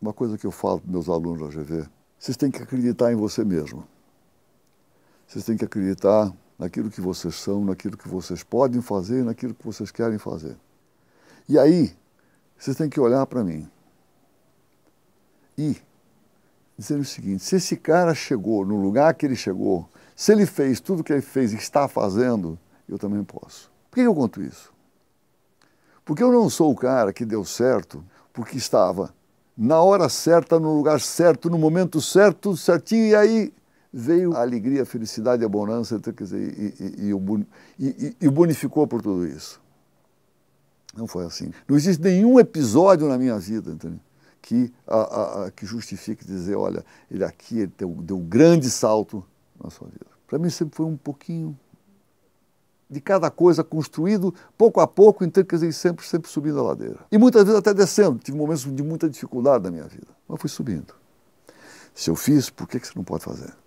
Uma coisa que eu falo para meus alunos da GV, vocês têm que acreditar em você mesmo. Vocês têm que acreditar naquilo que vocês são, naquilo que vocês podem fazer, naquilo que vocês querem fazer. E aí, vocês têm que olhar para mim e dizer o seguinte: se esse cara chegou no lugar que ele chegou, se ele fez tudo o que ele fez e está fazendo, eu também posso. Por que eu conto isso? Porque eu não sou o cara que deu certo porque estava na hora certa, no lugar certo, no momento certo, certinho, e aí veio a alegria, a felicidade, a bonança, então, quer dizer, e, e, e o bonificou por tudo isso. Não foi assim. Não existe nenhum episódio na minha vida, entendeu? Que, a, a, que justifique dizer, olha, ele aqui ele deu, deu um grande salto, na sua vida. Para mim sempre foi um pouquinho de cada coisa construído pouco a pouco, então quer dizer, sempre, sempre subindo a ladeira. E muitas vezes até descendo. Tive momentos de muita dificuldade na minha vida, mas fui subindo. Se eu fiz, por que, que você não pode fazer?